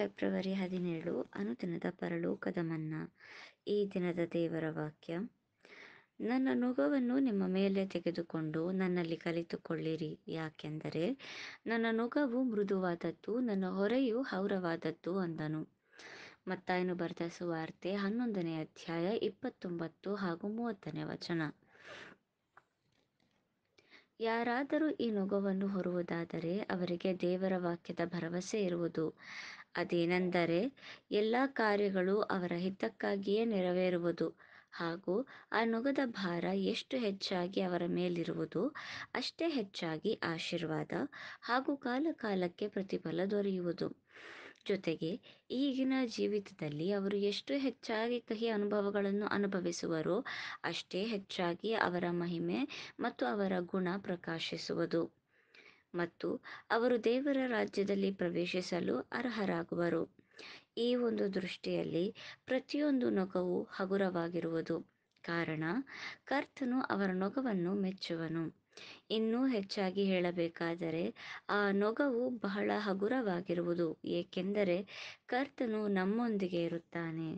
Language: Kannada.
ಫೆಬ್ರವರಿ ಹದಿನೇಳು ಅನುದಿನದ ಪರಲೋಕದ ಮನ್ನಾ ಈ ದಿನದ ದೇವರ ವಾಕ್ಯ ನನ್ನ ನುಗವನ್ನು ನಿಮ್ಮ ಮೇಲೆ ತೆಗೆದುಕೊಂಡು ನನ್ನಲ್ಲಿ ಕಲಿತುಕೊಳ್ಳಿರಿ ಯಾಕೆಂದರೆ ನನ್ನ ನುಗವು ಮೃದುವಾದದ್ದು ನನ್ನ ಹೊರೆಯು ಹೌರವಾದದ್ದು ಅಂದನು ಮತ್ತಾಯನು ಬರೆದ ಸುವಾರ್ತೆ ಹನ್ನೊಂದನೇ ಅಧ್ಯಾಯ ಇಪ್ಪತ್ತೊಂಬತ್ತು ಹಾಗೂ ಮೂವತ್ತನೇ ವಚನ ಯಾರಾದರೂ ಈ ನೊಗವನ್ನು ಹೊರುವುದಾದರೆ ಅವರಿಗೆ ದೇವರ ವಾಕ್ಯದ ಭರವಸೆ ಇರುವುದು ಅದೇನೆಂದರೆ ಎಲ್ಲ ಕಾರ್ಯಗಳು ಅವರ ಹಿತಕ್ಕಾಗಿಯೇ ನೆರವೇರುವುದು ಹಾಗೂ ಆ ನೊಗದ ಭಾರ ಎಷ್ಟು ಹೆಚ್ಚಾಗಿ ಅವರ ಮೇಲಿರುವುದು ಅಷ್ಟೇ ಹೆಚ್ಚಾಗಿ ಆಶೀರ್ವಾದ ಹಾಗೂ ಕಾಲಕಾಲಕ್ಕೆ ಪ್ರತಿಫಲ ದೊರೆಯುವುದು ಜೊತೆಗೆ ಈಗಿನ ಜೀವಿತದಲ್ಲಿ ಅವರು ಎಷ್ಟು ಹೆಚ್ಚಾಗಿ ಕಹಿ ಅನುಭವಗಳನ್ನು ಅನುಭವಿಸುವರೋ ಅಷ್ಟೇ ಹೆಚ್ಚಾಗಿ ಅವರ ಮಹಿಮೆ ಮತ್ತು ಅವರ ಗುಣ ಪ್ರಕಾಶಿಸುವುದು ಮತ್ತು ಅವರು ದೇವರ ರಾಜ್ಯದಲ್ಲಿ ಪ್ರವೇಶಿಸಲು ಅರ್ಹರಾಗುವರು ಈ ಒಂದು ದೃಷ್ಟಿಯಲ್ಲಿ ಪ್ರತಿಯೊಂದು ನೊಗವು ಹಗುರವಾಗಿರುವುದು ಕಾರಣ ಕರ್ತನು ಅವರ ನೊಗವನ್ನು ಮೆಚ್ಚುವನು ಇನ್ನೂ ಹೆಚ್ಚಾಗಿ ಹೇಳಬೇಕಾದರೆ ಆ ನೊಗವು ಬಹಳ ಹಗುರವಾಗಿರುವುದು ಏಕೆಂದರೆ ಕರ್ತನು ನಮ್ಮೊಂದಿಗೆ ಇರುತ್ತಾನೆ